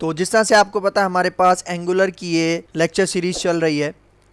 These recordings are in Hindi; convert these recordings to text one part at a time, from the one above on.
तो जिस तरह से आपको पता है हमारे पास एंगुलर की ये लेक्चर सीरीज चल रही है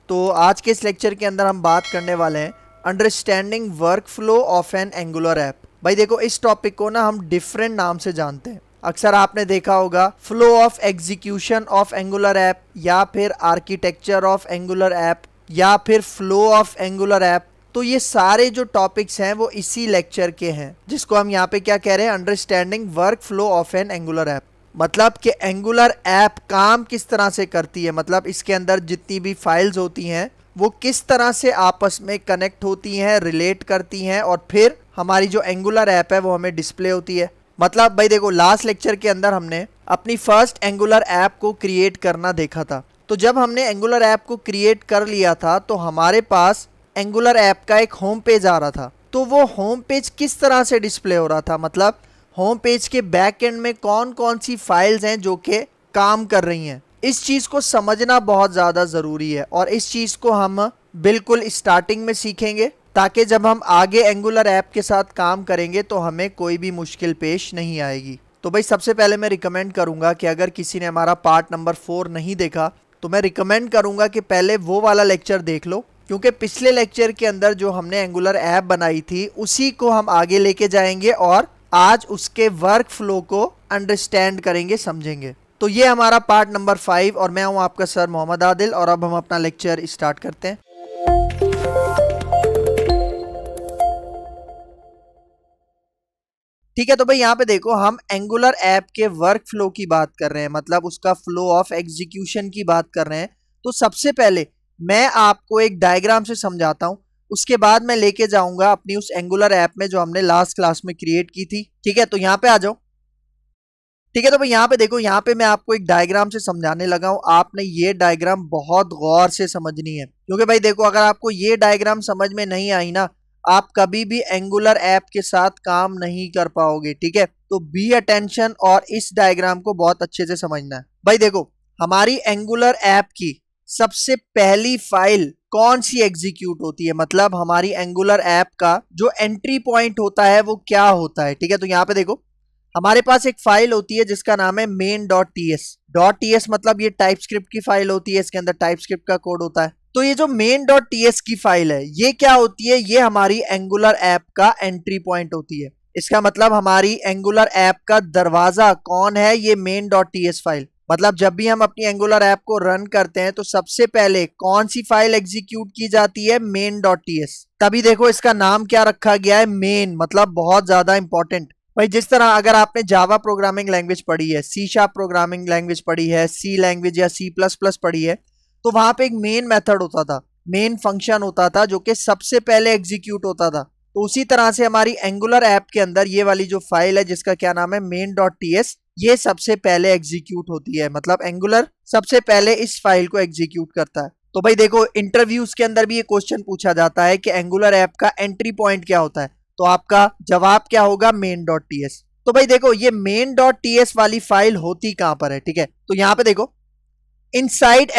तो आज के इस लेक्चर के अंदर हम बात करने वाले हैं understanding work flow of an Angular app भाई देखो इस टॉपिक को ना हम डिफरेंट नाम से जानते हैं अक्सर आपने देखा होगा flow of execution of Angular app या फिर आर्किटेक्चर ऑफ एंगुलर ऐप या फिर फ्लो ऑफ एंगुलर ऐप तो ये सारे जो टॉपिक्स हैं वो इसी लेक्चर के हैं जिसको हम यहाँ पे क्या कह रहे हैं understanding work flow of an Angular app मतलब कि एंगुलर ऐप काम किस तरह से करती है मतलब इसके अंदर जितनी भी फाइल्स होती हैं वो किस तरह से आपस में कनेक्ट होती हैं रिलेट करती हैं और फिर हमारी जो एंगुलर ऐप है वो हमें डिस्प्ले होती है मतलब भाई देखो लास्ट लेक्चर के अंदर हमने अपनी फर्स्ट एंगुलर ऐप को क्रिएट करना देखा था तो जब हमने एंगुलर ऐप को क्रिएट कर लिया था तो हमारे पास एंगुलर ऐप का एक होम पेज आ रहा था तो वो होम पेज किस तरह से डिस्प्ले हो रहा था मतलब होम पेज के बैक एंड में कौन कौन सी फाइल्स हैं जो कि काम कर रही हैं इस चीज़ को समझना बहुत ज़्यादा ज़रूरी है और इस चीज़ को हम बिल्कुल स्टार्टिंग में सीखेंगे ताकि जब हम आगे एंगुलर ऐप के साथ काम करेंगे तो हमें कोई भी मुश्किल पेश नहीं आएगी तो भाई सबसे पहले मैं रिकमेंड करूँगा कि अगर किसी ने हमारा पार्ट नंबर फोर नहीं देखा तो मैं रिकमेंड करूँगा कि पहले वो वाला लेक्चर देख लो क्योंकि पिछले लेक्चर के अंदर जो हमने एंगुलर ऐप बनाई थी उसी को हम आगे लेके जाएंगे और आज उसके वर्क फ्लो को अंडरस्टैंड करेंगे समझेंगे तो ये हमारा पार्ट नंबर फाइव और मैं हूँ आपका सर मोहम्मद आदिल और अब हम अपना लेक्चर स्टार्ट करते हैं ठीक है तो भाई यहाँ पे देखो हम एंगुलर ऐप के वर्क फ्लो की बात कर रहे हैं मतलब उसका फ्लो ऑफ एग्जीक्यूशन की बात कर रहे हैं तो सबसे पहले मैं आपको एक डायग्राम से समझाता हूँ उसके बाद मैं लेके जाऊंगा अपनी उस एंगुलर ऐप में जो हमने लास्ट क्लास में क्रिएट की थी ठीक है तो यहाँ पे आ जाओ ठीक है तो भाई यहाँ पे देखो यहाँ पे मैं आपको एक डायग्राम से समझाने लगा हूँ आपने ये डायग्राम बहुत गौर से समझनी है क्योंकि भाई देखो अगर आपको ये डायग्राम समझ में नहीं आई ना आप कभी भी एंगुलर ऐप के साथ काम नहीं कर पाओगे ठीक है तो बी अटेंशन और इस डायग्राम को बहुत अच्छे से समझना है भाई देखो हमारी एंगुलर ऐप की सबसे पहली फाइल कौन सी एग्जीक्यूट होती है मतलब हमारी एंगुलर ऐप का जो एंट्री पॉइंट होता है वो क्या होता है ठीक है तो यहाँ पे देखो हमारे पास एक फाइल होती है जिसका नाम है main dot T S dot T S मतलब ये टाइप स्क्रिप्ट की फाइल होती है इसके अंदर टाइप स्क्रिप्ट का कोड होता है तो ये जो मेन डॉट टी एस की फाइल है ये क्या होती है ये हमारी एंगुलर ऐप का एंट्री पॉइंट होती है इसका मतलब हमारी एंगुलर ऐप का दरवाजा कौन है ये main dot T S file मतलब जब भी हम अपनी एंगुलर ऐप को रन करते हैं तो सबसे पहले कौन सी फाइल एग्जीक्यूट की जाती है मेन डॉट टी एस तभी देखो इसका नाम क्या रखा गया है मेन मतलब बहुत ज्यादा इंपॉर्टेंट भाई जिस तरह अगर आपने जावा प्रोग्रामिंग लैंग्वेज पढ़ी है सी शार्प प्रोग्रामिंग लैंग्वेज पढ़ी है सी लैंग्वेज या सी प्लस प्लस पढ़ी है तो वहां पे एक मेन मेथड होता था मेन फंक्शन होता था जो कि सबसे पहले एग्जीक्यूट होता था तो उसी तरह से हमारी एंगुलर ऐप के अंदर ये वाली जो फाइल है जिसका क्या नाम है मेन डॉट टी एस ये सबसे पहले एग्जीक्यूट होती है मतलब एंगुलर सबसे पहले इस फाइल को एग्जीक्यूट करता है तो भाई देखो इंटरव्यूज के अंदर भी ये क्वेश्चन पूछा जाता है कि एंगुलर ऐप का एंट्री पॉइंट क्या होता है तो आपका जवाब क्या होगा मेन डॉट टी एस तो भाई देखो ये मेन डॉट टी एस वाली फाइल होती कहां पर है ठीक है तो यहाँ पे देखो इनसाइड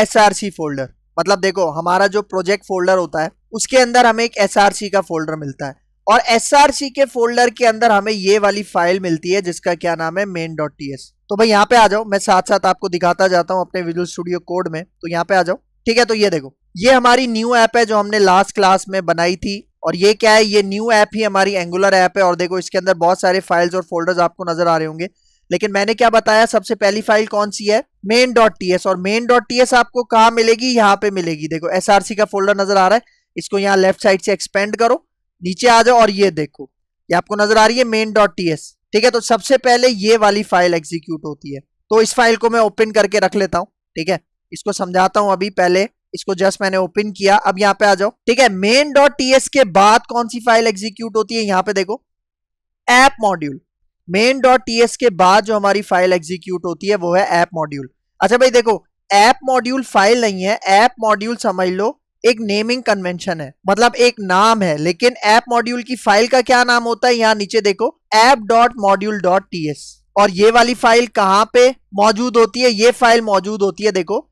सी फोल्डर मतलब देखो हमारा जो प्रोजेक्ट फोल्डर होता है उसके अंदर हमें एक एसआरसी का फोल्डर मिलता है और सी के फोल्डर के अंदर हमें ये वाली फाइल मिलती है जिसका क्या नाम है मेन डॉट टी एस तो भाई यहाँ पे आ जाओ मैं साथ साथ आपको दिखाता जाता हूँ अपने विजुअल स्टूडियो कोड में तो यहाँ पे आ जाओ ठीक है तो ये देखो ये हमारी न्यू ऐप है जो हमने लास्ट क्लास में बनाई थी और ये क्या है ये न्यू ऐप ही हमारी एंगुलर ऐप है और देखो इसके अंदर बहुत सारे फाइल्स और फोल्डर्स आपको नजर आ रहे होंगे लेकिन मैंने क्या बताया सबसे पहली फाइल कौन सी है मेन डॉट टी एस और मेन डॉट टी एस आपको कहाँ मिलेगी यहाँ पे मिलेगी देखो सी का फोल्डर नजर आ रहा है इसको यहाँ लेफ्ट साइड से एक्सपेंड करो नीचे आ जाओ और ये देखो ये आपको नजर आ रही है मेन डॉट टी एस ठीक है तो सबसे पहले ये वाली फाइल एग्जीक्यूट होती है तो इस फाइल को मैं ओपन करके रख लेता हूँ ठीक है इसको समझाता हूँ अभी पहले इसको जस्ट मैंने ओपन किया अब यहाँ पे आ जाओ ठीक है मेन डॉट टी एस के बाद कौन सी फाइल एग्जीक्यूट होती है यहाँ पे देखो app module main dot T S के बाद जो हमारी फाइल एग्जीक्यूट होती है वो है एप मॉड्यूल अच्छा भाई देखो ऐप मॉड्यूल फाइल नहीं है ऐप मॉड्यूल समझ लो एक नेमिंग कन्वेंशन है मतलब एक नाम है लेकिन ऐप मॉड्यूल की फाइल का क्या नाम होता है यहाँ नीचे देखो app dot module dot T S और ये वाली फाइल कहाँ पे मौजूद होती है ये फाइल मौजूद होती है देखो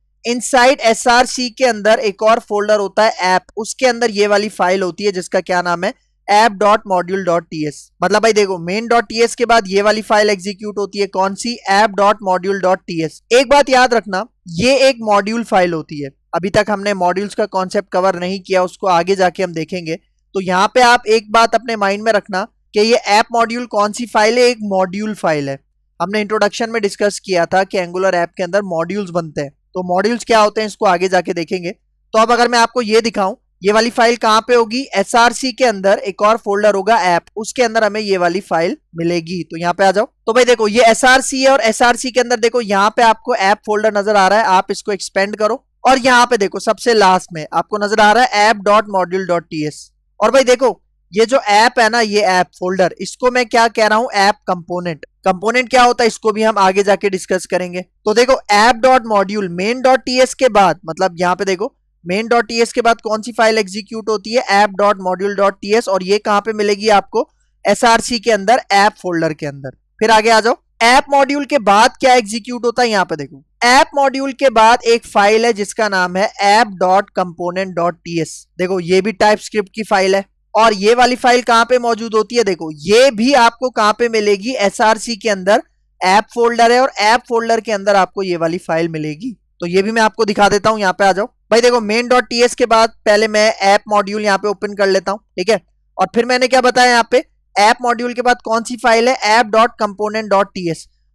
आर सी के अंदर एक और फोल्डर होता है ऐप उसके अंदर ये वाली फाइल होती है जिसका क्या नाम है app dot module dot T S मतलब भाई देखो मेन डॉट टी एस के बाद ये वाली फाइल एग्जीक्यूट होती है कौन सी app dot module dot T S एक बात याद रखना ये एक मॉड्यूल फाइल होती है अभी तक हमने मॉड्यूल्स का कॉन्सेप्ट कवर नहीं किया उसको आगे जाके हम देखेंगे तो यहाँ पे आप एक बात अपने माइंड में रखना कि ये ऐप मॉड्यूल कौन सी फाइल है एक मॉड्यूल फाइल है हमने इंट्रोडक्शन में डिस्कस किया था कि एंगुलर ऐप के अंदर मॉड्यूल्स बनते हैं तो मॉड्यूल्स क्या होते हैं इसको आगे जाके देखेंगे तो अब अगर मैं आपको ये दिखाऊं ये वाली फाइल कहाँ पे होगी एसआरसी के अंदर एक और फोल्डर होगा ऐप उसके अंदर हमें ये वाली फाइल मिलेगी तो यहाँ पे आ जाओ तो भाई देखो ये एसआरसी है और एसआरसी के अंदर देखो यहाँ पे आपको ऐप फोल्डर नजर आ रहा है आप इसको एक्सपेंड करो और यहाँ पे देखो सबसे लास्ट में आपको नजर आ रहा है app dot module dot T S और भाई देखो ये जो ऐप है ना ये ऐप फोल्डर इसको मैं क्या कह रहा हूँ ऐप कंपोनेंट कंपोनेंट क्या होता है इसको भी हम आगे जाके डिस्कस करेंगे तो देखो app dot module main dot T S के बाद मतलब यहाँ पे देखो मेन डॉट टी के बाद कौन सी फाइल एग्जीक्यूट होती है app dot module dot T और ये कहां पे मिलेगी आपको एस के अंदर एप फोल्डर के अंदर फिर आगे आ जाओ एप मॉड्यूल के बाद क्या एग्जीक्यूट होता है यहाँ पे देखो ऐप मॉड्यूल के बाद एक फाइल है जिसका नाम है app dot component dot T देखो ये भी टाइप स्क्रिप्ट की फाइल है और ये वाली फाइल कहाँ पे मौजूद होती है देखो ये भी आपको कहाँ पे मिलेगी सी के अंदर एप फोल्डर है और एप फोल्डर के अंदर आपको ये वाली फाइल मिलेगी तो ये भी मैं आपको दिखा देता हूँ यहाँ पे आ जाओ भाई देखो मेन डॉट टी के बाद पहले मैं ऐप मॉड्यूल यहाँ पे ओपन कर लेता हूँ ठीक है और फिर मैंने क्या बताया यहाँ पे ऐप मॉड्यूल के बाद कौन सी फाइल है app dot component dot T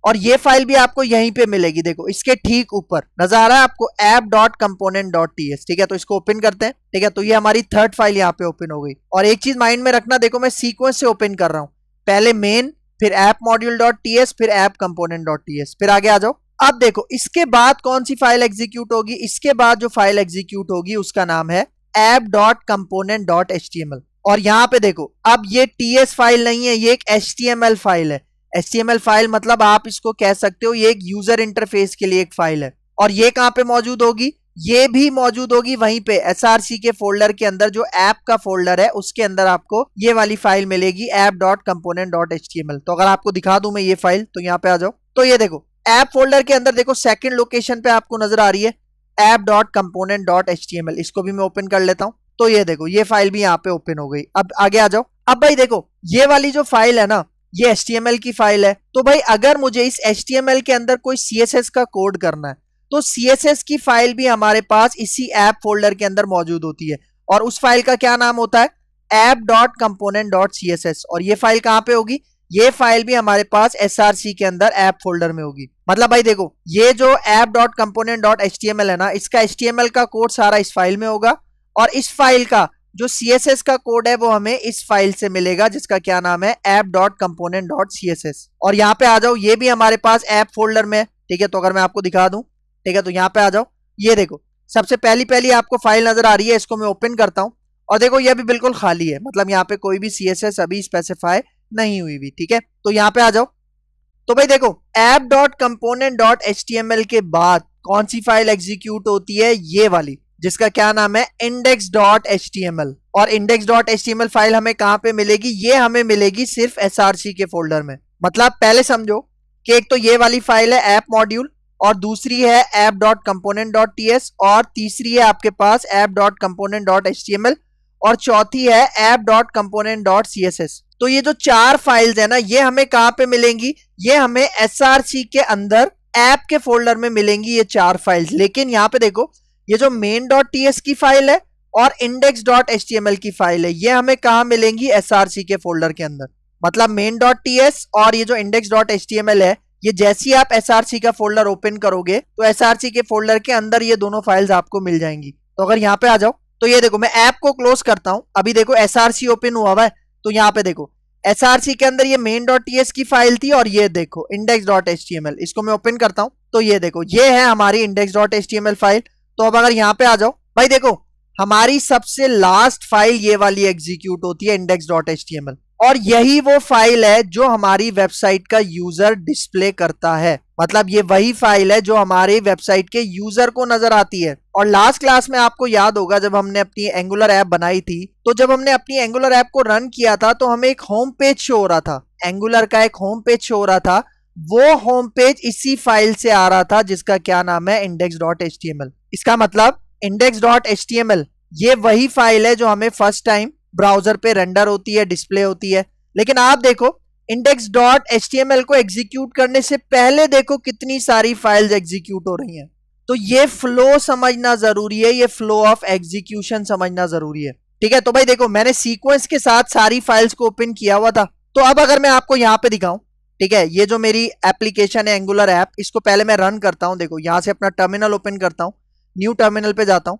और ये फाइल भी आपको यहीं पे मिलेगी देखो इसके ठीक ऊपर नजर आ रहा है आपको app dot component dot T ठीक है तो इसको ओपन करते हैं ठीक है तो ये हमारी थर्ड फाइल यहाँ पे ओपन हो गई और एक चीज माइंड में रखना देखो मैं सीक्वेंस से ओपन कर रहा हूँ पहले मेन फिर ऐप मॉड्यूल डॉट टी फिर ऐप कंपोनेंट डॉट टी फिर आगे आ जाओ अब देखो इसके बाद कौन सी फाइल एग्जीक्यूट होगी इसके बाद जो फाइल एग्जीक्यूट होगी उसका नाम है app dot component dot H T M L और यहाँ पे देखो अब ये टी एस फाइल नहीं है ये एक H T M L file है H T M L file मतलब आप इसको कह सकते हो ये एक यूजर इंटरफेस के लिए एक फाइल है और ये कहाँ पे मौजूद होगी ये भी मौजूद होगी वहीं पे एसआरसी के फोल्डर के अंदर जो ऐप का फोल्डर है उसके अंदर आपको ये वाली फाइल मिलेगी app dot component dot H तो अगर आपको दिखा दू मैं ये फाइल तो यहाँ पे आ जाओ तो ये देखो ऐप फोल्डर के अंदर देखो सेकंड लोकेशन पे आपको नजर आ रही है app dot component dot H इसको भी मैं ओपन कर लेता हूं तो ये देखो ये फाइल भी यहाँ पे ओपन हो गई अब आगे आ जाओ अब भाई देखो ये वाली जो फाइल है ना ये एच की फाइल है तो भाई अगर मुझे इस एच के अंदर कोई सी का कोड करना है तो सी की फाइल भी हमारे पास इसी ऐप फोल्डर के अंदर मौजूद होती है और उस फाइल का क्या नाम होता है app dot component dot C S S और ये फाइल कहां पे होगी ये फाइल भी हमारे पास एस के अंदर ऐप फोल्डर में होगी मतलब भाई देखो ये जो app dot component dot H है ना इसका एच का कोड सारा इस फाइल में होगा और इस फाइल का जो एस का कोड है वो हमें इस फाइल से मिलेगा जिसका क्या नाम है app dot component dot C और यहाँ पे आ जाओ ये भी हमारे पास ऐप फोल्डर में ठीक है तो अगर मैं आपको दिखा दूं ठीक है तो यहाँ पे आ जाओ ये देखो सबसे पहली पहली आपको फाइल नजर आ रही है इसको मैं ओपन करता हूँ और देखो ये भी बिल्कुल खाली है मतलब यहाँ पे कोई भी सी अभी स्पेसिफाई नहीं हुई भी ठीक है तो यहाँ पे आ जाओ तो भाई देखो app dot component dot H के बाद कौन सी फाइल एग्जीक्यूट होती है ये वाली जिसका क्या नाम है index dot H T M L और index dot H T M L file हमें कहां पे मिलेगी ये हमें मिलेगी सिर्फ एस आर सी के फोल्डर में मतलब पहले समझो कि एक तो ये वाली फाइल है एप मॉड्यूल और दूसरी है app dot component dot T S और तीसरी है आपके पास app dot component dot H T M L और चौथी है app dot component dot C S S तो ये जो चार फाइल्स है ना ये हमें कहाँ पे मिलेंगी ये हमें एस के अंदर ऐप के फोल्डर में मिलेंगी ये चार फाइल्स लेकिन यहाँ पे देखो ये जो मेन डॉट टी एस की फाइल है और index dot H T M L की फाइल है ये हमें कहा मिलेंगी एस आर सी के फोल्डर के अंदर मतलब मेन डॉट टी एस और ये जो index dot H T M L है ये जैसे ही आप एस आर सी का फोल्डर ओपन करोगे तो एस आर सी के फोल्डर के अंदर ये दोनों फाइल्स आपको मिल जाएंगी तो अगर यहाँ पे आ जाओ तो ये देखो मैं ऐप को क्लोज करता हूँ अभी देखो एस आर सी ओपन हुआ हुआ है तो यहाँ पे देखो एस के अंदर ये मेन डॉट टी की फाइल थी और ये देखो इंडेक्स डॉट एच इसको मैं ओपन करता हूँ तो ये देखो ये है हमारी इंडेक्स डॉट एच फाइल तो अब अगर यहाँ पे आ जाओ भाई देखो हमारी सबसे लास्ट फाइल ये वाली एग्जीक्यूट होती है इंडेक्स डॉट एच और यही वो फाइल है जो हमारी वेबसाइट का यूजर डिस्प्ले करता है मतलब ये वही फाइल है जो हमारे वेबसाइट के यूजर को नजर आती है और लास्ट क्लास में आपको याद होगा जब हमने अपनी एंगुलर ऐप बनाई थी तो जब हमने अपनी एंगुलर ऐप को रन किया था तो हमें एक होम पेज शो हो रहा था एंगुलर का एक होम पेज शो हो रहा था वो होम पेज इसी फाइल से आ रहा था जिसका क्या नाम है index dot H T M L इसका मतलब index dot H T M L ये वही फाइल है जो हमें फर्स्ट टाइम ब्राउजर पे रेंडर होती है डिस्प्ले होती है लेकिन आप देखो इंडेक्स डॉट एच को एग्जीक्यूट करने से पहले देखो कितनी सारी फाइल्स एग्जीक्यूट हो रही हैं तो ये फ्लो समझना जरूरी है ये फ्लो ऑफ एग्जीक्यूशन समझना जरूरी है ठीक है तो भाई देखो मैंने सीक्वेंस के साथ सारी फाइल्स को ओपन किया हुआ था तो अब अगर मैं आपको यहाँ पे दिखाऊं ठीक है ये जो मेरी एप्लीकेशन है एंगुलर ऐप इसको पहले मैं रन करता हूँ देखो यहाँ से अपना टर्मिनल ओपन करता हूँ न्यू टर्मिनल पे जाता हूँ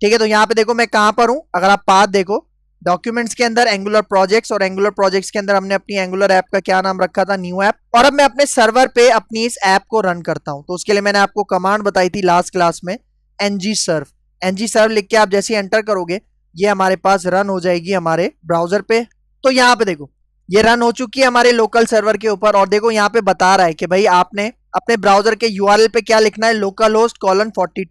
ठीक है तो यहाँ पे देखो मैं कहाँ पर हूँ अगर आप पाथ देखो डॉक्यूमेंट्स के अंदर एंगुलर प्रोजेक्ट्स और एंगुलर प्रोजेक्ट्स के अंदर हमने अपनी एंगुलर ऐप का क्या नाम रखा था न्यू ऐप और अब मैं अपने सर्वर पे अपनी इस ऐप को रन करता हूं तो उसके लिए मैंने आपको कमांड बताई थी लास्ट क्लास में एनजी सर्व एनजी सर्व लिख के आप जैसे एंटर करोगे ये हमारे पास रन हो जाएगी हमारे ब्राउजर पे तो यहाँ पे देखो ये रन हो चुकी है हमारे लोकल सर्वर के ऊपर और देखो यहाँ पे बता रहा है कि भाई आपने अपने ब्राउजर के यू पे क्या लिखना है लोकल होस्ट कॉलन फोर्टी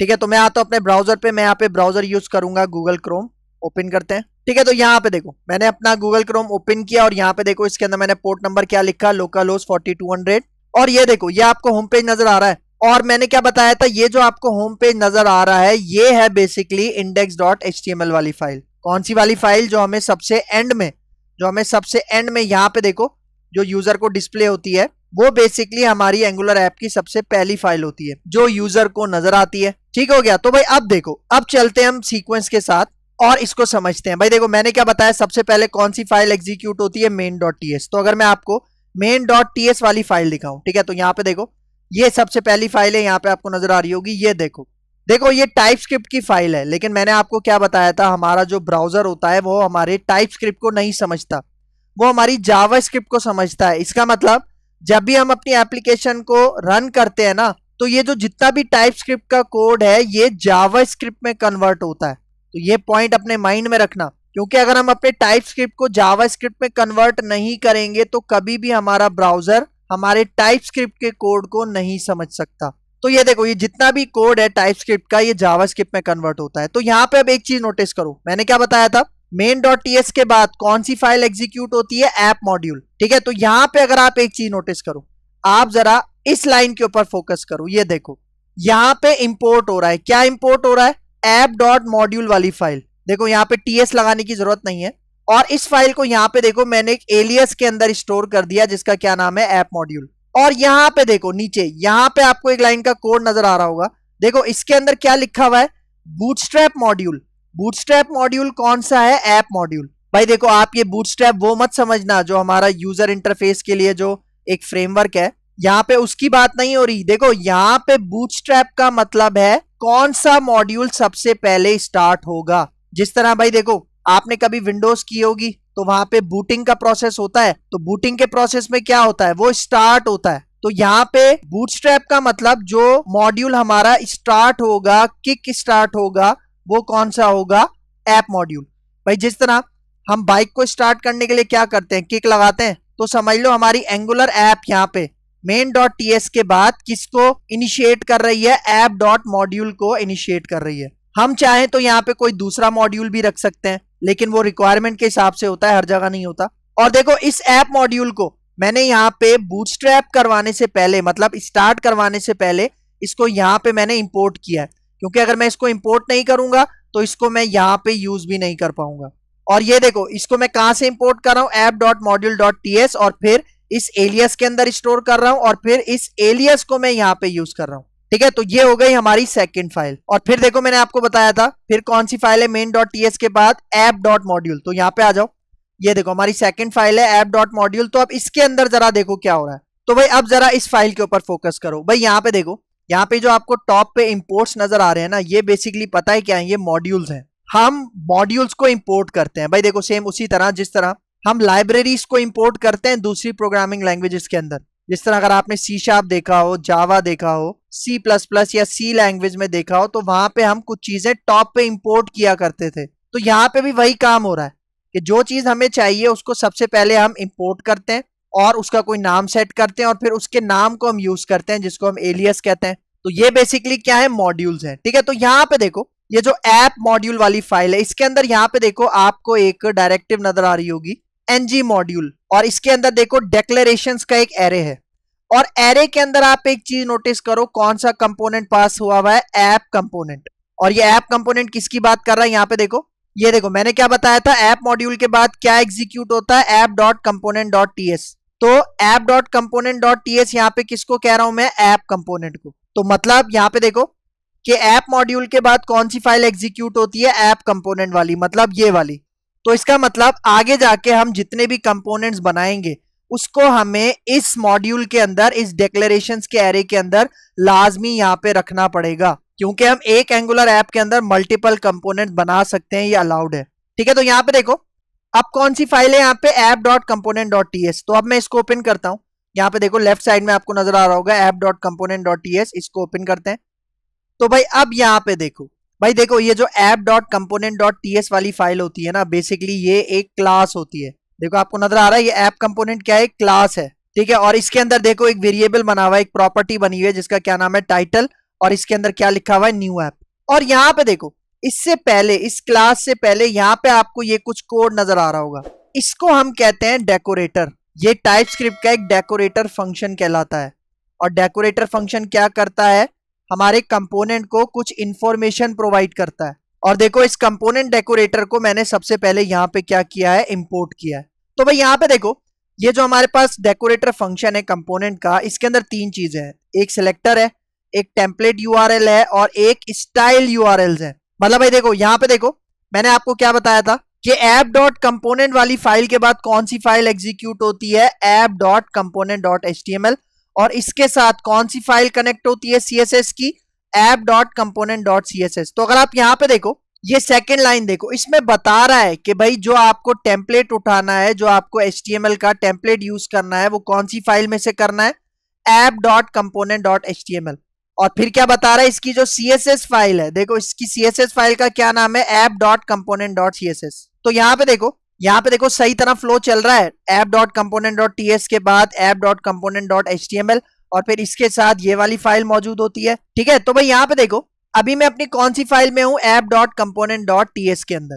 ठीक है तो मैं आता हूँ अपने ब्राउजर पे मैं यहाँ पे ब्राउजर यूज करूंगा गूगल क्रोम ओपन करते हैं ठीक है तो यहाँ पे देखो मैंने अपना गूगल क्रोम ओपन किया और यहाँ पे देखो इसके अंदर मैंने पोर्ट नंबर क्या लिखा local host forty two hundred और ये देखो ये आपको होम पेज नजर आ रहा है और मैंने क्या बताया था ये जो आपको होम पेज नजर आ रहा है ये है basically index dot H T M L वाली फाइल कौन सी वाली फाइल जो हमें सबसे एंड में जो हमें सबसे एंड में यहाँ पे देखो जो यूजर को डिस्प्ले होती है वो बेसिकली हमारी एंगुलर ऐप की सबसे पहली फाइल होती है जो यूजर को नजर आती है ठीक हो गया तो भाई अब देखो अब चलते हम सीक्वेंस के साथ और इसको समझते हैं भाई देखो मैंने क्या बताया सबसे पहले कौन सी फाइल एग्जीक्यूट होती है मेन डॉट टी एस तो अगर मैं आपको मेन डॉट टी एस वाली फाइल दिखाऊं ठीक है तो यहाँ पे देखो ये सबसे पहली फाइल है यहाँ पे आपको नजर आ रही होगी ये देखो देखो ये टाइप स्क्रिप्ट की फाइल है लेकिन मैंने आपको क्या बताया था हमारा जो ब्राउजर होता है वो हमारे टाइप स्क्रिप्ट को नहीं समझता वो हमारी जावा स्क्रिप्ट को समझता है इसका मतलब जब भी हम अपनी एप्लीकेशन को रन करते हैं ना तो ये जो जितना भी टाइप स्क्रिप्ट का कोड है ये जावा स्क्रिप्ट में कन्वर्ट होता है तो ये पॉइंट अपने माइंड में रखना क्योंकि अगर हम अपने टाइप स्क्रिप्ट को जावा स्क्रिप्ट में कन्वर्ट नहीं करेंगे तो कभी भी हमारा ब्राउजर हमारे टाइप स्क्रिप्ट के कोड को नहीं समझ सकता तो ये देखो ये जितना भी कोड है टाइप स्क्रिप्ट का ये जावा स्क्रिप्ट में कन्वर्ट होता है तो यहाँ पे अब एक चीज नोटिस करो मैंने क्या बताया था मेन डॉट टी के बाद कौन सी फाइल एग्जीक्यूट होती है एप मॉड्यूल ठीक है तो यहाँ पे अगर आप एक चीज नोटिस करो आप जरा इस लाइन के ऊपर फोकस करो ये देखो यहाँ पे इंपोर्ट हो रहा है क्या इंपोर्ट हो रहा है एप डॉट मॉड्यूल वाली फाइल देखो यहाँ पे एस लगाने की जरूरत नहीं है और इस फाइल को यहाँ पे देखो मैंने एक एलियस के अंदर स्टोर कर दिया जिसका क्या नाम है ऐप मॉड्यूल और यहाँ पे देखो नीचे यहाँ पे आपको एक लाइन का कोड नजर आ रहा होगा देखो इसके अंदर क्या लिखा हुआ है बूटस्ट्रैप मॉड्यूल बूटस्ट्रैप मॉड्यूल कौन सा है ऐप मॉड्यूल भाई देखो आप ये बूटस्ट्रैप वो मत समझना जो हमारा यूजर इंटरफेस के लिए जो एक फ्रेमवर्क है यहाँ पे उसकी बात नहीं हो रही देखो यहाँ पे बूटस्ट्रैप का मतलब है कौन सा मॉड्यूल सबसे पहले स्टार्ट होगा जिस तरह भाई देखो आपने कभी विंडोज की होगी तो वहां पे बूटिंग का प्रोसेस होता है तो बूटिंग के प्रोसेस में क्या होता है वो स्टार्ट होता है तो यहाँ पे बूटस्ट्रैप का मतलब जो मॉड्यूल हमारा स्टार्ट होगा किक स्टार्ट होगा वो कौन सा होगा ऐप मॉड्यूल भाई जिस तरह हम बाइक को स्टार्ट करने के लिए क्या करते हैं किक लगाते हैं तो समझ लो हमारी एंगुलर ऐप यहाँ पे मेन डॉट टी एस के बाद किसको इनिशिएट कर रही है एप डॉट मॉड्यूल को इनिशिएट कर रही है हम चाहें तो यहाँ पे कोई दूसरा मॉड्यूल भी रख सकते हैं लेकिन वो रिक्वायरमेंट के हिसाब से होता है हर जगह नहीं होता और देखो इस एप मॉड्यूल को मैंने यहाँ पे बूटस्ट्रैप करवाने से पहले मतलब स्टार्ट करवाने से पहले इसको यहाँ पे मैंने इंपोर्ट किया है क्योंकि अगर मैं इसको इंपोर्ट नहीं करूंगा तो इसको मैं यहाँ पे यूज भी नहीं कर पाऊंगा और ये देखो इसको मैं कहाँ से इंपोर्ट कर रहा हूँ app dot module dot T S और फिर इस एलियस के अंदर स्टोर कर रहा हूं और फिर इस एलियस को मैं यहाँ पे यूज कर रहा हूँ ठीक है तो ये हो गई हमारी सेकंड फाइल और फिर देखो मैंने आपको बताया था फिर कौन सी फाइल है मेन डॉट टी के बाद एप डॉट मॉड्यूल तो यहाँ पे आ जाओ ये देखो हमारी सेकंड फाइल है एप डॉट मॉड्यूल तो अब इसके अंदर जरा देखो क्या हो रहा है तो भाई अब जरा इस फाइल के ऊपर फोकस करो भाई यहाँ पे देखो यहाँ पे जो आपको टॉप पे इम्पोर्ट नजर आ रहे हैं ना ये बेसिकली पता है क्या है ये मॉड्यूल्स है हम मॉड्यूल्स को इम्पोर्ट करते हैं भाई देखो सेम उसी तरह जिस तरह हम लाइब्रेरीज को इंपोर्ट करते हैं दूसरी प्रोग्रामिंग लैंग्वेजेस के अंदर जिस तरह अगर आपने सी शार्प देखा हो जावा देखा हो सी प्लस प्लस या सी लैंग्वेज में देखा हो तो वहां पे हम कुछ चीजें टॉप पे इंपोर्ट किया करते थे तो यहाँ पे भी वही काम हो रहा है कि जो चीज हमें चाहिए उसको सबसे पहले हम इंपोर्ट करते हैं और उसका कोई नाम सेट करते हैं और फिर उसके नाम को हम यूज करते हैं जिसको हम एलियस कहते हैं तो ये बेसिकली क्या है मॉड्यूल्स है ठीक है तो यहाँ पे देखो ये जो एप मॉड्यूल वाली फाइल है इसके अंदर यहाँ पे देखो आपको एक डायरेक्टिव नजर आ रही होगी एनजी मॉड्यूल और इसके अंदर देखो डेक्लेरेशन का एक एरे है और एरे के अंदर आप एक चीज नोटिस करो कौन सा कंपोनेंट पास हुआ हुआ है ऐप कंपोनेंट और ये ऐप कंपोनेंट किसकी बात कर रहा है यहाँ पे देखो ये देखो मैंने क्या बताया था ऐप मॉड्यूल के बाद क्या एग्जीक्यूट होता है app dot component dot T S तो app dot component dot T S यहाँ पे किसको कह रहा हूं मैं ऐप कंपोनेंट को तो मतलब यहाँ पे देखो कि ऐप मॉड्यूल के बाद कौन सी फाइल एग्जीक्यूट होती है ऐप कंपोनेंट वाली मतलब ये वाली तो इसका मतलब आगे जाके हम जितने भी कंपोनेंट्स बनाएंगे उसको हमें इस मॉड्यूल के अंदर इस डेक्लेरेशन के एरे के अंदर लाजमी यहाँ पे रखना पड़ेगा क्योंकि हम एक एंगुलर ऐप के अंदर मल्टीपल कंपोनेंट बना सकते हैं ये अलाउड है ठीक है तो यहाँ पे देखो अब कौन सी फाइल है यहाँ पे app dot component dot T S तो अब मैं इसको ओपन करता हूँ यहाँ पे देखो लेफ्ट साइड में आपको नजर आ रहा होगा app dot component dot T S इसको ओपन करते हैं तो भाई अब यहाँ पे देखो भाई देखो ये जो app dot component dot T S वाली फाइल होती है ना बेसिकली ये एक क्लास होती है देखो आपको नजर आ रहा है ये ऐप कंपोनेंट क्या है क्लास है ठीक है और इसके अंदर देखो एक वेरिएबल बना हुआ है एक प्रॉपर्टी बनी हुई है जिसका क्या नाम है टाइटल और इसके अंदर क्या लिखा हुआ है न्यू ऐप और यहाँ पे देखो इससे पहले इस क्लास से पहले यहाँ पे आपको ये कुछ कोड नजर आ रहा होगा इसको हम कहते हैं डेकोरेटर ये टाइप स्क्रिप्ट का एक डेकोरेटर फंक्शन कहलाता है और डेकोरेटर फंक्शन क्या करता है हमारे कंपोनेंट को कुछ इंफॉर्मेशन प्रोवाइड करता है और देखो इस कंपोनेंट डेकोरेटर को मैंने सबसे पहले यहाँ पे क्या किया है इम्पोर्ट किया है तो भाई यहाँ पे देखो ये जो हमारे पास डेकोरेटर फंक्शन है कंपोनेंट का इसके अंदर तीन चीजें हैं एक सिलेक्टर है एक टेम्पलेट यू है और एक स्टाइल यू है मतलब भाई देखो यहाँ पे देखो मैंने आपको क्या बताया था कि एप डॉट कंपोनेंट वाली फाइल के बाद कौन सी फाइल एग्जीक्यूट होती है app dot component dot H M L और इसके साथ कौन सी फाइल कनेक्ट होती है सीएसएस की app dot component dot C S S तो अगर आप यहाँ पे देखो ये सेकेंड लाइन देखो इसमें बता रहा है कि भाई जो आपको टेम्पलेट उठाना है जो आपको एच का टेम्पलेट यूज करना है वो कौन सी फाइल में से करना है app dot component dot H और फिर क्या बता रहा है इसकी जो सी एस एस फाइल है देखो इसकी सी एस एस फाइल का क्या नाम है app dot component dot C S S तो यहाँ पे देखो यहाँ पे देखो सही तरह फ्लो चल रहा है app dot component dot T S के बाद app dot component dot H T M L और फिर इसके साथ ये वाली फाइल मौजूद होती है ठीक है तो भाई यहाँ पे देखो अभी मैं अपनी कौन सी फाइल में हूँ app dot component dot T S के अंदर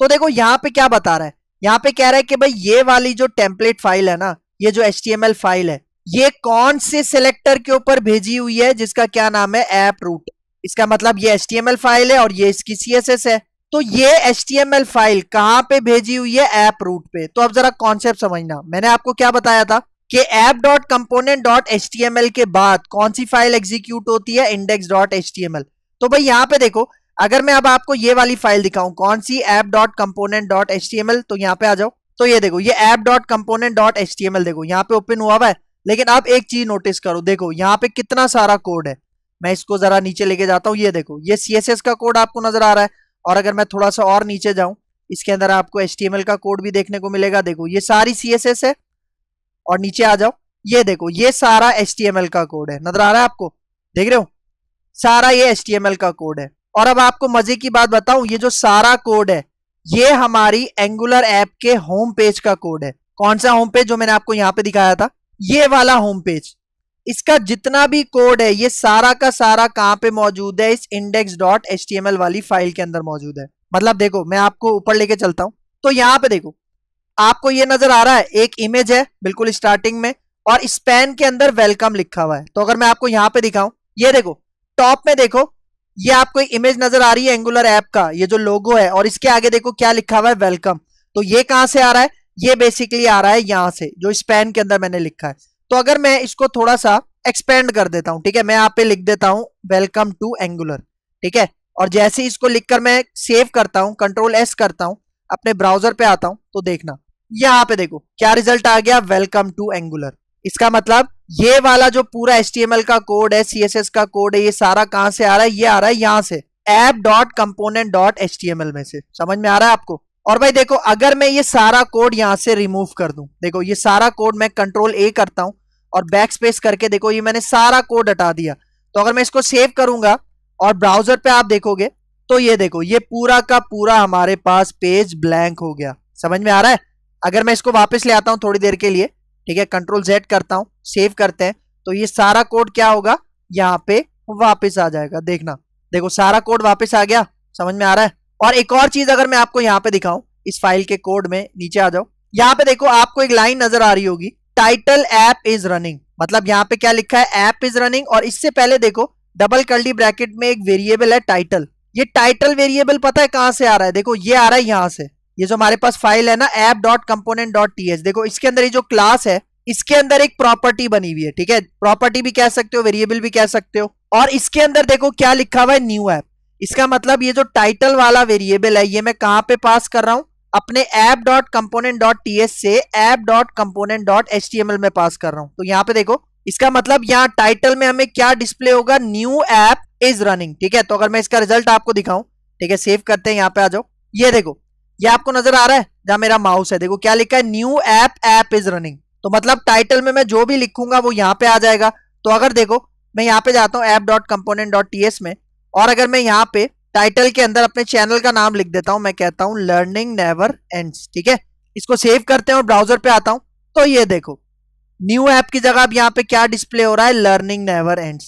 तो देखो यहाँ पे क्या बता रहा है यहाँ पे कह रहा है कि भाई ये वाली जो टेम्पलेट फाइल है ना ये जो H T M L file है ये कौन से सिलेक्टर के ऊपर भेजी हुई है जिसका क्या नाम है एप रूट इसका मतलब ये H T M L file है और ये इसकी सी एस एस है तो ये S T M L file कहां पे भेजी हुई है ऐप रूट पे तो अब जरा कॉन्सेप्ट समझना मैंने आपको क्या बताया था कि app dot component dot H T M L के बाद कौन सी फाइल एग्जीक्यूट होती है index dot H T M L तो भाई यहाँ पे देखो अगर मैं अब आपको ये वाली फाइल दिखाऊं कौन सी app dot component dot H T M L तो यहां पे आ जाओ तो ये देखो ये app dot component dot H T M L देखो यहाँ पे ओपन हुआ हुआ है लेकिन आप एक चीज नोटिस करो देखो यहाँ पे कितना सारा कोड है मैं इसको जरा नीचे लेके जाता हूँ ये देखो ये सी एस एस का कोड आपको नजर आ रहा है और अगर मैं थोड़ा सा और नीचे जाऊं इसके अंदर आपको एच का कोड भी देखने को मिलेगा देखो ये सारी सी है और नीचे आ जाओ ये देखो ये सारा एच का कोड है नजर आ रहा है आपको देख रहे हो सारा ये एच का कोड है और अब आपको मजे की बात बताऊं ये जो सारा कोड है ये हमारी एंगुलर ऐप के होम पेज का कोड है कौन सा होम पेज जो मैंने आपको यहाँ पे दिखाया था ये वाला होम पेज इसका जितना भी कोड है ये सारा का सारा कहाँ पे मौजूद है इस इंडेक्स डॉट एच वाली फाइल के अंदर मौजूद है मतलब देखो मैं आपको ऊपर लेके चलता हूं तो यहाँ पे देखो आपको ये नजर आ रहा है एक इमेज है बिल्कुल स्टार्टिंग में और स्पैन के अंदर वेलकम लिखा हुआ है तो अगर मैं आपको यहाँ पे दिखाऊं ये देखो टॉप में देखो ये आपको एक इमेज नजर आ रही है एंगुलर ऐप का ये जो लोगो है और इसके आगे देखो क्या लिखा हुआ है वेलकम तो ये कहां से आ रहा है ये बेसिकली आ रहा है यहां से जो स्पैन के अंदर मैंने लिखा है तो अगर मैं इसको थोड़ा सा एक्सपेंड कर देता हूँ ठीक है मैं यहाँ पे लिख देता हूं वेलकम टू एंगुलर ठीक है और जैसे इसको लिखकर मैं सेव करता हूं कंट्रोल एस करता हूं अपने ब्राउजर पे आता हूँ तो देखना यहाँ पे देखो क्या रिजल्ट आ गया वेलकम टू एंगुलर इसका मतलब ये वाला जो पूरा एल का कोड है सी का कोड है ये सारा कहां से आ रहा है ये आ रहा है यहाँ से app dot component dot H में से समझ में आ रहा है आपको और भाई देखो अगर मैं ये सारा कोड यहाँ से रिमूव कर दूं देखो ये सारा कोड मैं कंट्रोल ए करता हूँ और बैक स्पेस करके देखो ये मैंने सारा कोड हटा दिया तो अगर मैं इसको सेव करूंगा और ब्राउजर पे आप देखोगे तो ये देखो ये पूरा का पूरा हमारे पास पेज ब्लैंक हो गया समझ में आ रहा है अगर मैं इसको वापस ले आता हूं थोड़ी देर के लिए ठीक है कंट्रोल जेड करता हूँ सेव करते हैं तो ये सारा कोड क्या होगा यहाँ पे वापस आ जाएगा देखना देखो सारा कोड वापस आ गया समझ में आ रहा है और एक और चीज अगर मैं आपको यहाँ पे दिखाऊं इस फाइल के कोड में नीचे आ जाओ यहाँ पे देखो आपको एक लाइन नजर आ रही होगी टाइटल ऐप इज रनिंग मतलब यहाँ पे क्या लिखा है ऐप इज रनिंग और इससे पहले देखो डबल कर्ली ब्रैकेट में एक वेरिएबल है टाइटल ये टाइटल वेरिएबल पता है कहां से आ रहा है देखो ये आ रहा है यहां से ये जो हमारे पास फाइल है ना app dot component dot T H देखो इसके अंदर ये जो क्लास है इसके अंदर एक प्रॉपर्टी बनी हुई है ठीक है प्रॉपर्टी भी कह सकते हो वेरिएबल भी कह सकते हो और इसके अंदर देखो क्या लिखा हुआ है न्यू ऐप इसका मतलब ये जो टाइटल वाला वेरिएबल है ये मैं कहाँ पे पास कर रहा हूँ अपने app dot component dot T S से app dot component dot H T M L में पास कर रहा हूं तो यहां पे देखो इसका मतलब यहां टाइटल में हमें क्या डिस्प्ले होगा न्यू एप इज रनिंग ठीक है तो अगर मैं इसका रिजल्ट आपको दिखाऊं ठीक है सेव करते हैं यहाँ पे आ जाओ ये देखो ये आपको नजर आ रहा है जहां मेरा माउस है देखो क्या लिखा है new app app is running तो मतलब टाइटल में मैं जो भी लिखूंगा वो यहाँ पे आ जाएगा तो अगर देखो मैं यहाँ पे जाता हूँ app dot component dot T S में और अगर मैं यहाँ पे टाइटल के अंदर अपने चैनल का नाम लिख देता हूं मैं कहता हूं लर्निंग नेवर एंड ठीक है इसको सेव करते हैं और ब्राउजर पे आता हूं तो ये देखो न्यू ऐप की जगह अब यहाँ पे क्या डिस्प्ले हो रहा है लर्निंग नेवर एंड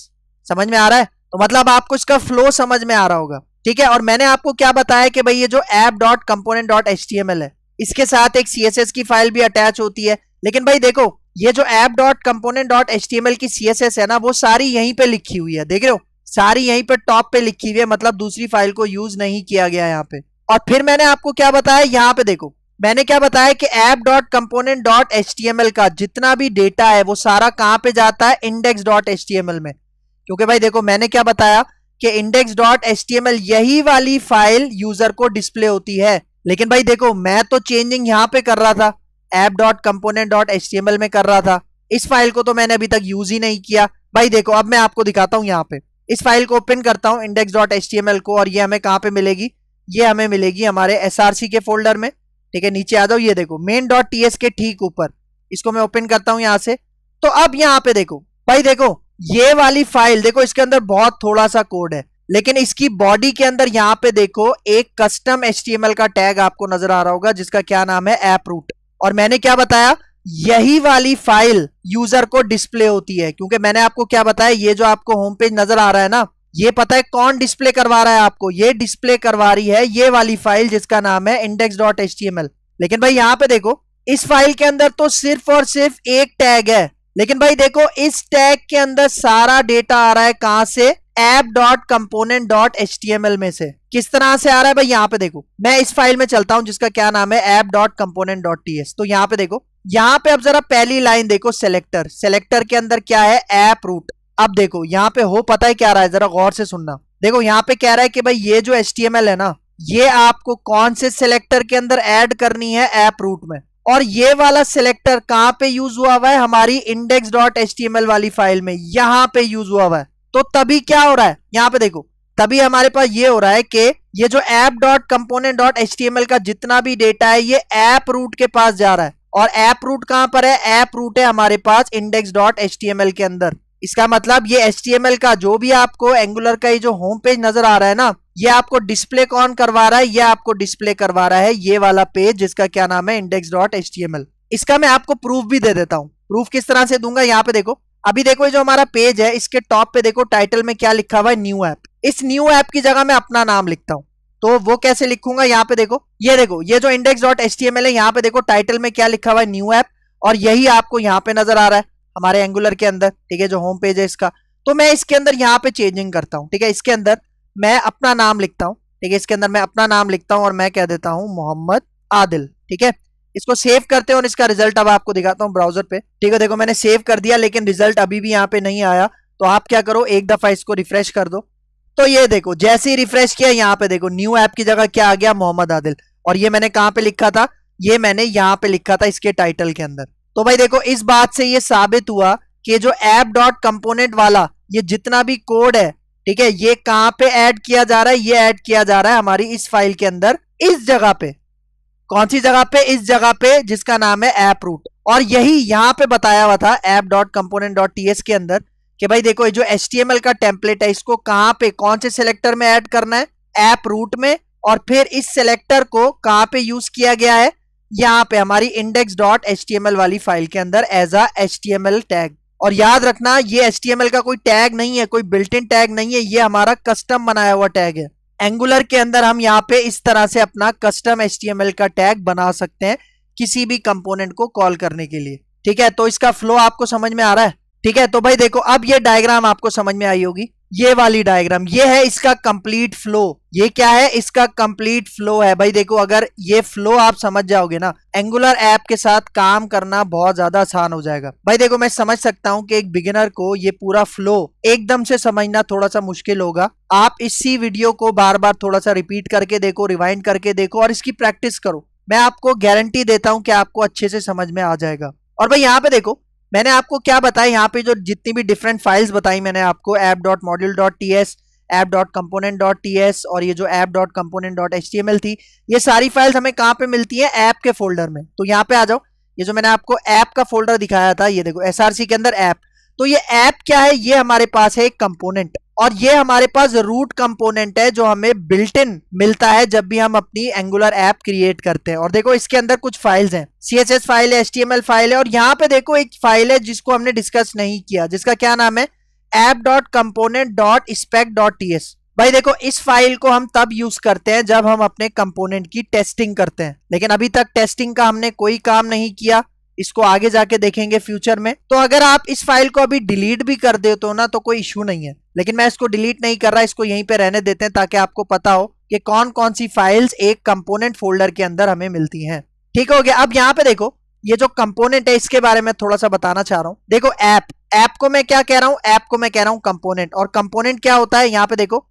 समझ में आ रहा है तो मतलब आपको इसका फ्लो समझ में आ रहा होगा ठीक है और मैंने आपको क्या बताया कि भाई ये जो app dot component dot H T M L है इसके साथ एक सी एस एस की फाइल भी अटैच होती है लेकिन भाई देखो ये जो app dot component dot H T M L की सी एस एस है ना वो सारी यहीं पे लिखी हुई है देख रहे हो सारी यहीं पर टॉप पे लिखी हुई है मतलब दूसरी फाइल को यूज नहीं किया गया यहाँ पे और फिर मैंने आपको क्या बताया यहाँ पे देखो मैंने क्या बताया कि app dot component dot H का जितना भी डेटा है वो सारा कहाँ पे जाता है इंडेक्स डॉट एच में क्योंकि भाई देखो मैंने क्या बताया कि इंडेक्स डॉट एच यही वाली फाइल यूजर को डिस्प्ले होती है लेकिन भाई देखो मैं तो चेंजिंग यहाँ पे कर रहा था app dot component dot H में कर रहा था इस फाइल को तो मैंने अभी तक यूज ही नहीं किया भाई देखो अब मैं आपको दिखाता हूँ यहाँ पे इस फाइल को ओपन करता हूँ index dot H T M L को और ये हमें कहाँ पे मिलेगी ये हमें मिलेगी हमारे एस आर सी के फोल्डर में ठीक है नीचे आ जाओ ये देखो मेन डॉट टी एस के ठीक ऊपर इसको मैं ओपन करता हूँ यहाँ से तो अब यहाँ पे देखो भाई देखो ये वाली फाइल देखो इसके अंदर बहुत थोड़ा सा कोड है लेकिन इसकी बॉडी के अंदर यहाँ पे देखो एक कस्टम एच का टैग आपको नजर आ रहा होगा जिसका क्या नाम है एप रूट और मैंने क्या बताया यही वाली फाइल यूजर को डिस्प्ले होती है क्योंकि मैंने आपको क्या बताया ये जो आपको होम पेज नजर आ रहा है ना ये पता है कौन डिस्प्ले करवा रहा है आपको ये डिस्प्ले करवा रही है ये वाली फाइल जिसका नाम है इंडेक्स डॉट एच लेकिन भाई यहां पे देखो इस फाइल के अंदर तो सिर्फ और सिर्फ एक टैग है लेकिन भाई देखो इस टैग के अंदर सारा डेटा आ रहा है कहां से app dot component dot H T M L में से किस तरह से आ रहा है भाई यहाँ पे देखो मैं इस फाइल में चलता हूँ जिसका क्या नाम है app dot component dot T S तो यहाँ पे देखो यहाँ पे अब जरा पहली लाइन देखो सेलेक्टर सेलेक्टर के अंदर क्या है एप रूट अब देखो यहाँ पे हो पता है क्या रहा है जरा गौर से सुनना देखो यहाँ पे कह रहा है कि भाई ये जो एच है ना ये आपको कौन से सेलेक्टर के अंदर एड करनी है एप रूट में और ये वाला सिलेक्टर कहां पे यूज हुआ हुआ है हमारी इंडेक्स डॉट एच वाली फाइल में यहां पे यूज हुआ हुआ है तो तभी क्या हो रहा है यहां पे देखो तभी हमारे पास ये हो रहा है कि ये जो app dot component dot H का जितना भी डेटा है ये ऐप रूट के पास जा रहा है और एप रूट कहां पर है एप रूट है हमारे पास इंडेक्स डॉट एच के अंदर इसका मतलब ये एच का जो भी आपको एंगुलर का ये जो होम पेज नजर आ रहा है ना ये आपको डिस्प्ले कौन करवा रहा है ये आपको डिस्प्ले करवा रहा है ये वाला पेज जिसका क्या नाम है इंडेक्स डॉट एच इसका मैं आपको प्रूफ भी दे देता हूँ प्रूफ किस तरह से दूंगा यहाँ पे देखो अभी देखो जो हमारा पेज है इसके टॉप पे देखो टाइटल में क्या लिखा हुआ है न्यू ऐप इस न्यू ऐप की जगह मैं अपना नाम लिखता हूँ तो वो कैसे लिखूंगा यहाँ पे देखो ये देखो ये जो index dot S T M L है यहाँ पे देखो टाइटल में क्या लिखा हुआ है न्यू ऐप और यही आपको यहाँ पे नजर आ रहा है हमारे एंगुलर के अंदर ठीक है जो होम पेज है इसका तो मैं इसके अंदर यहाँ पे चेंजिंग करता हूँ ठीक है इसके अंदर मैं अपना नाम लिखता हूँ ठीक है इसके अंदर मैं अपना नाम लिखता हूँ और मैं कह देता हूँ मोहम्मद आदिल ठीक है इसको सेव करते हैं और इसका रिजल्ट अब आपको दिखाता हूँ ब्राउजर पे ठीक है देखो मैंने सेव कर दिया लेकिन रिजल्ट अभी भी यहाँ पे नहीं आया तो आप क्या करो एक दफा इसको रिफ्रेश कर दो तो ये देखो जैसे ही रिफ्रेश किया यहाँ पे देखो न्यू ऐप की जगह क्या आ गया मोहम्मद आदिल और ये मैंने कहाँ पे लिखा था ये मैंने यहाँ पे लिखा था इसके टाइटल के अंदर तो भाई देखो इस बात से ये साबित हुआ कि जो एप डॉट कंपोनेंट वाला ये जितना भी कोड है ठीक है ये कहाँ पे ऐड किया जा रहा है ये ऐड किया जा रहा है हमारी इस फाइल के अंदर इस जगह पे कौन सी जगह पे इस जगह पे जिसका नाम है एप रूट और यही यहां पे बताया हुआ था app dot component dot T के अंदर कि भाई देखो जो एच टी एम एल का टेम्पलेट है इसको कहां पे कौन से सिलेक्टर में ऐड करना है एप रूट में और फिर इस सिलेक्टर को कहां पे यूज किया गया है यहाँ पे हमारी इंडेक्स डॉट एच वाली फाइल के अंदर एज अ एच टैग और याद रखना ये एच का कोई टैग नहीं है कोई बिल्ट इन टैग नहीं है ये हमारा कस्टम बनाया हुआ टैग है एंगुलर के अंदर हम यहाँ पे इस तरह से अपना कस्टम एच का टैग बना सकते हैं किसी भी कंपोनेंट को कॉल करने के लिए ठीक है तो इसका फ्लो आपको समझ में आ रहा है ठीक है तो भाई देखो अब ये डायग्राम आपको समझ में आई होगी ये वाली डायग्राम ये है इसका कंप्लीट फ्लो ये क्या है इसका कंप्लीट फ्लो है भाई देखो अगर ये फ्लो आप समझ जाओगे ना एंगुलर ऐप के साथ काम करना बहुत ज्यादा आसान हो जाएगा भाई देखो मैं समझ सकता हूँ कि एक बिगिनर को ये पूरा फ्लो एकदम से समझना थोड़ा सा मुश्किल होगा आप इसी वीडियो को बार बार थोड़ा सा रिपीट करके देखो रिवाइंड करके देखो और इसकी प्रैक्टिस करो मैं आपको गारंटी देता हूँ कि आपको अच्छे से समझ में आ जाएगा और भाई यहाँ पे देखो मैंने आपको क्या बताया यहाँ पे जो जितनी भी डिफरेंट फाइल्स बताई मैंने आपको app dot module dot T S app dot component dot T S और ये जो app dot component dot H T M L थी ये सारी फाइल्स हमें कहाँ पे मिलती है ऐप के फोल्डर में तो यहाँ पे आ जाओ ये जो मैंने आपको ऐप का फोल्डर दिखाया था ये देखो एस आर सी के अंदर ऐप तो ये ऐप क्या है ये हमारे पास है एक कंपोनेंट और ये हमारे पास रूट कंपोनेंट है जो हमें बिल्ट इन मिलता है जब भी हम अपनी एंगुलर ऐप क्रिएट करते हैं और देखो इसके अंदर कुछ फाइल्स हैं सी एस एस फाइल है S T M L file है और यहाँ पे देखो एक फाइल है जिसको हमने डिस्कस नहीं किया जिसका क्या नाम है app dot component dot spec dot T S भाई देखो इस फाइल को हम तब यूज करते हैं जब हम अपने कंपोनेंट की टेस्टिंग करते हैं लेकिन अभी तक टेस्टिंग का हमने कोई काम नहीं किया इसको आगे जाके देखेंगे फ्यूचर में तो अगर आप इस फाइल को अभी डिलीट भी कर देते हो ना तो कोई इश्यू नहीं है लेकिन मैं इसको डिलीट नहीं कर रहा इसको यहीं पे रहने देते हैं ताकि आपको पता हो कि कौन कौन सी फाइल्स एक कंपोनेंट फोल्डर के अंदर हमें मिलती हैं ठीक हो गया अब यहाँ पे देखो ये जो कंपोनेंट है इसके बारे में थोड़ा सा बताना चाह रहा हूँ देखो ऐप ऐप को मैं क्या कह रहा हूँ ऐप को मैं कह रहा हूँ कंपोनेंट और कंपोनेंट क्या होता है यहाँ पे देखो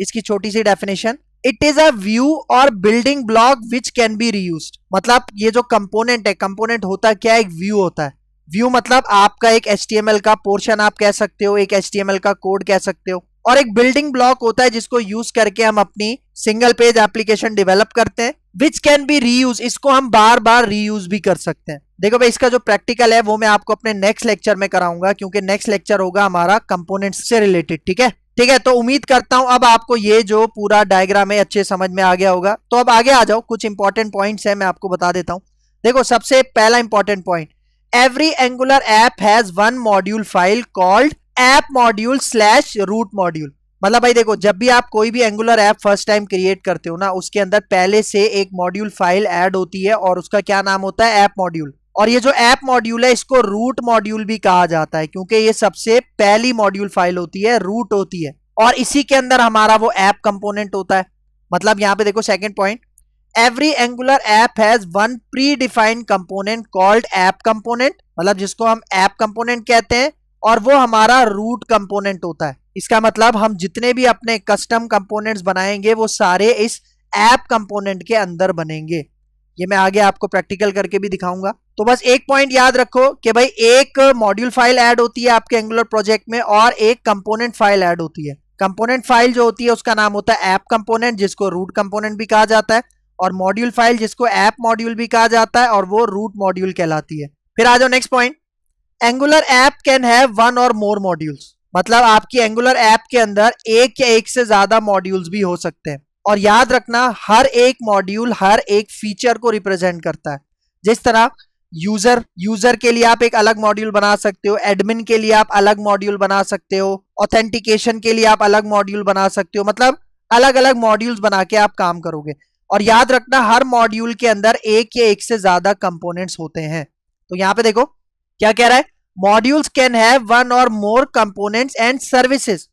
इसकी छोटी सी definition it is a view or building block which can be reuse मतलब ये जो कंपोनेंट है कंपोनेंट होता क्या है एक व्यू होता है व्यू मतलब आपका एक एच का पोर्शन आप कह सकते हो एक एच का कोड कह सकते हो और एक बिल्डिंग ब्लॉक होता है जिसको यूज करके हम अपनी सिंगल पेज एप्लीकेशन डेवलप करते हैं विच कैन बी रीयूज इसको हम बार बार रीयूज भी कर सकते हैं देखो भाई इसका जो प्रैक्टिकल है वो मैं आपको अपने नेक्स्ट लेक्चर में कराऊंगा क्योंकि नेक्स्ट लेक्चर होगा हमारा कंपोनेंट से रिलेटेड ठीक है ठीक है तो उम्मीद करता हूं अब आपको ये जो पूरा डायग्राम है अच्छे समझ में आ गया होगा तो अब आगे आ जाओ कुछ इंपॉर्टेंट पॉइंट्स है मैं आपको बता देता हूं देखो सबसे पहला important point every Angular app has one module file called app module slash root module मतलब भाई देखो जब भी आप कोई भी Angular app first time create करते हो ना उसके अंदर पहले से एक मॉड्यूल फाइल ऐड होती है और उसका क्या नाम होता है ऐप मॉड्यूल और ये जो ऐप मॉड्यूल है इसको रूट मॉड्यूल भी कहा जाता है क्योंकि ये सबसे पहली मॉड्यूल फाइल होती है रूट होती है और इसी के अंदर हमारा वो ऐप कंपोनेंट होता है मतलब यहां पे देखो second point every Angular app has one predefined component called app component मतलब जिसको हम ऐप कंपोनेंट कहते हैं और वो हमारा रूट कंपोनेंट होता है इसका मतलब हम जितने भी अपने कस्टम कंपोनेंट्स बनाएंगे वो सारे इस ऐप कंपोनेंट के अंदर बनेंगे ये मैं आगे आपको प्रैक्टिकल करके भी दिखाऊंगा तो बस एक पॉइंट याद रखो कि भाई एक मॉड्यूल फाइल ऐड होती है आपके एंगुलर प्रोजेक्ट में और एक कंपोनेंट फाइल ऐड होती है कंपोनेंट फाइल जो होती है उसका नाम होता है ऐप कंपोनेंट जिसको रूट कंपोनेंट भी कहा जाता है और मॉड्यूल फाइल जिसको ऐप मॉड्यूल भी कहा जाता है और वो रूट मॉड्यूल कहलाती है फिर आ जाओ next point Angular app can have one or more modules मतलब आपकी एंगुलर ऐप के अंदर एक या एक से ज्यादा मॉड्यूल्स भी हो सकते हैं और याद रखना हर एक मॉड्यूल हर एक फीचर को रिप्रेजेंट करता है जिस तरह यूजर यूजर के लिए आप एक अलग मॉड्यूल बना सकते हो एडमिन के लिए आप अलग मॉड्यूल बना सकते हो ऑथेंटिकेशन के लिए आप अलग मॉड्यूल बना सकते हो मतलब अलग अलग मॉड्यूल्स बना के आप काम करोगे और याद रखना हर मॉड्यूल के अंदर एक या एक से ज्यादा कंपोनेंट्स होते हैं तो यहां पे देखो क्या कह रहा है modules can have one or more components and services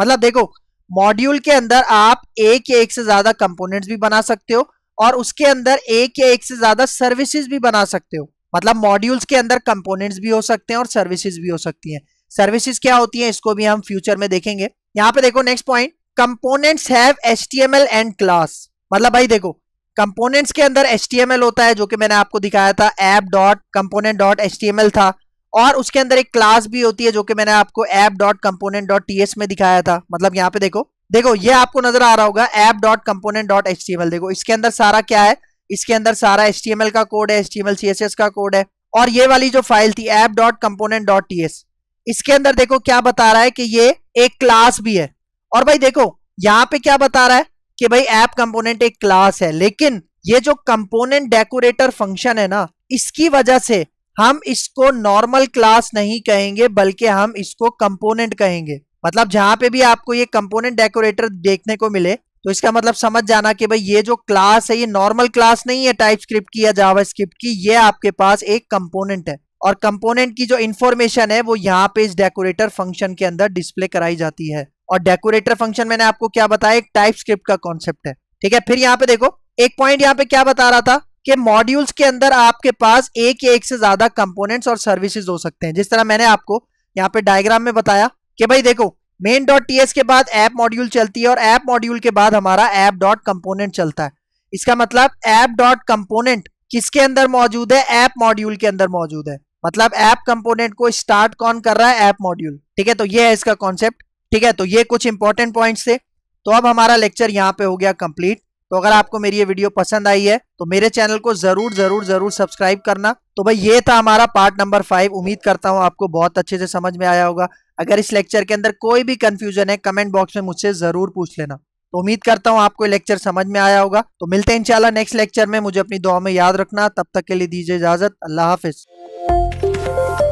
मतलब देखो मॉड्यूल के अंदर आप एक या एक से ज्यादा कंपोनेंट्स भी बना सकते हो और उसके अंदर एक या एक से ज्यादा सर्विसेज भी बना सकते हो मतलब मॉड्यूल्स के अंदर कंपोनेंट्स भी हो सकते हैं और सर्विसेज भी हो सकती हैं सर्विसेज क्या होती हैं इसको भी हम फ्यूचर में देखेंगे यहाँ पे देखो next point components have HTML and class मतलब भाई देखो कंपोनेंट्स के अंदर एचटीएमएल होता है जो कि मैंने आपको दिखाया था app dot component dot L था और उसके अंदर एक क्लास भी होती है जो कि मैंने आपको app dot component dot T S में दिखाया था मतलब यहाँ पे देखो देखो ये आपको नजर आ रहा होगा app dot component dot H T M L देखो इसके अंदर सारा क्या है इसके अंदर सारा एच टी एम एल का कोड है H T M L C S S का कोड है और ये वाली जो फाइल थी app dot component dot T S इसके अंदर देखो क्या बता रहा है कि ये एक क्लास भी है और भाई देखो यहाँ पे क्या बता रहा है कि भाई ऐप कंपोनेंट एक क्लास है लेकिन ये जो कंपोनेंट डेकोरेटर फंक्शन है ना इसकी वजह से हम इसको नॉर्मल क्लास नहीं कहेंगे बल्कि हम इसको कंपोनेंट कहेंगे मतलब जहां पे भी आपको ये कंपोनेंट डेकोरेटर देखने को मिले तो इसका मतलब समझ जाना कि भाई ये जो क्लास है ये नॉर्मल क्लास नहीं है टाइप स्क्रिप्ट की या जावा स्क्रिप्ट की ये आपके पास एक कंपोनेंट है और कंपोनेंट की जो इन्फॉर्मेशन है वो यहाँ पे इस डेकोरेटर फंक्शन के अंदर डिस्प्ले कराई जाती है और डेकोरेटर फंक्शन मैंने आपको क्या बताया एक टाइप स्क्रिप्ट का कॉन्सेप्ट है ठीक है फिर यहाँ पे देखो एक पॉइंट यहाँ पे क्या बता रहा था कि मॉड्यूल्स के अंदर आपके पास एक या एक से ज्यादा कंपोनेंट्स और सर्विसेज हो सकते हैं जिस तरह मैंने आपको यहाँ पे डायग्राम में बताया कि भाई देखो मेन डॉट टी के बाद ऐप मॉड्यूल चलती है और ऐप मॉड्यूल के बाद हमारा ऐप डॉट कंपोनेंट चलता है इसका मतलब ऐप डॉट कंपोनेंट किसके अंदर मौजूद है ऐप मॉड्यूल के अंदर मौजूद है मतलब ऐप कंपोनेंट को स्टार्ट कौन कर रहा है ऐप मॉड्यूल ठीक है तो ये है इसका कॉन्सेप्ट ठीक है तो ये कुछ इंपॉर्टेंट पॉइंट्स थे तो अब हमारा लेक्चर यहाँ पे हो गया कंप्लीट तो अगर आपको मेरी ये वीडियो पसंद आई है तो मेरे चैनल को जरूर जरूर जरूर सब्सक्राइब करना तो भाई ये था हमारा पार्ट नंबर फाइव उम्मीद करता हूँ आपको बहुत अच्छे से समझ में आया होगा अगर इस लेक्चर के अंदर कोई भी कंफ्यूजन है कमेंट बॉक्स में मुझसे जरूर पूछ लेना तो उम्मीद करता हूँ आपको लेक्चर समझ में आया होगा तो मिलते हैं इंशाल्लाह नेक्स्ट लेक्चर में मुझे अपनी दुआ में याद रखना तब तक के लिए दीजिए इजाजत अल्लाह हाफिज